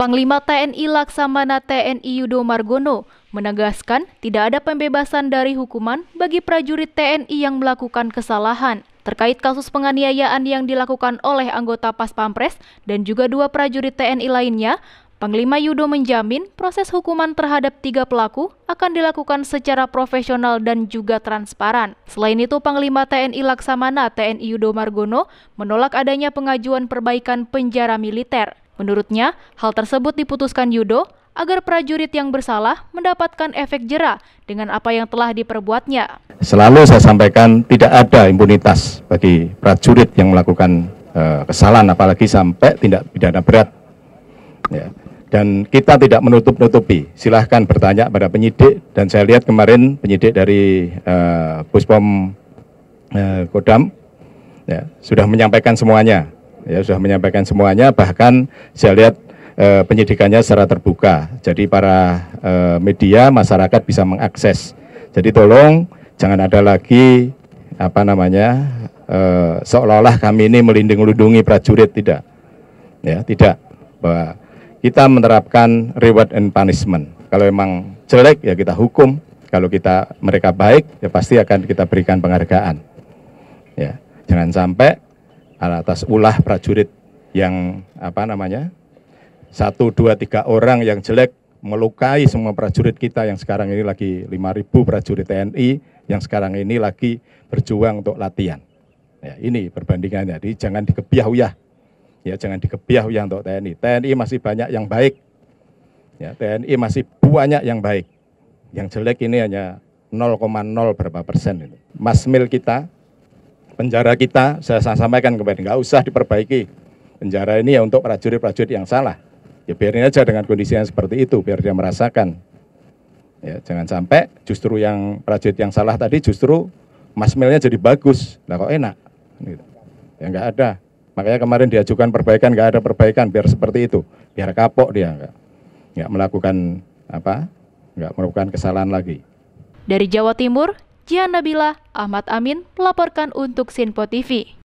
Panglima TNI Laksamana TNI Yudo Margono menegaskan tidak ada pembebasan dari hukuman bagi prajurit TNI yang melakukan kesalahan terkait kasus penganiayaan yang dilakukan oleh anggota Pas Pampres dan juga dua prajurit TNI lainnya. Panglima Yudo menjamin proses hukuman terhadap tiga pelaku akan dilakukan secara profesional dan juga transparan. Selain itu, Panglima TNI Laksamana TNI Yudo Margono menolak adanya pengajuan perbaikan penjara militer. Menurutnya, hal tersebut diputuskan Yudo agar prajurit yang bersalah mendapatkan efek jera dengan apa yang telah diperbuatnya. Selalu saya sampaikan tidak ada impunitas bagi prajurit yang melakukan e, kesalahan apalagi sampai tindak pidana berat. Ya. Dan kita tidak menutup-nutupi. Silahkan bertanya pada penyidik. Dan saya lihat kemarin penyidik dari e, Puspom e, Kodam ya, sudah menyampaikan semuanya ya sudah menyampaikan semuanya bahkan saya lihat e, penyidikannya secara terbuka jadi para e, media masyarakat bisa mengakses jadi tolong jangan ada lagi apa namanya e, seolah-olah kami ini melindungi lindungi prajurit tidak ya tidak bahwa kita menerapkan reward and punishment kalau memang jelek ya kita hukum kalau kita mereka baik ya pasti akan kita berikan penghargaan ya jangan sampai atas ulah prajurit yang apa namanya satu dua tiga orang yang jelek melukai semua prajurit kita yang sekarang ini lagi 5.000 prajurit TNI yang sekarang ini lagi berjuang untuk latihan. Ya, ini perbandingannya. Jadi jangan dikebiah-uyah. Ya, jangan dikebiah-uyah untuk TNI. TNI masih banyak yang baik. Ya, TNI masih banyak yang baik. Yang jelek ini hanya 0,0 berapa persen ini. Masmil kita penjara kita, saya sampaikan kemarin, nggak usah diperbaiki. Penjara ini ya untuk prajurit-prajurit yang salah. Ya biarin aja dengan kondisi yang seperti itu, biar dia merasakan. Ya, jangan sampai justru yang prajurit yang salah tadi justru masmilnya jadi bagus. Lah kok enak? Gitu. Ya nggak ada. Makanya kemarin diajukan perbaikan, nggak ada perbaikan, biar seperti itu. Biar kapok dia, nggak, nggak melakukan apa, nggak melakukan kesalahan lagi. Dari Jawa Timur, Jian Nabila, Ahmad Amin melaporkan untuk Sinpo TV.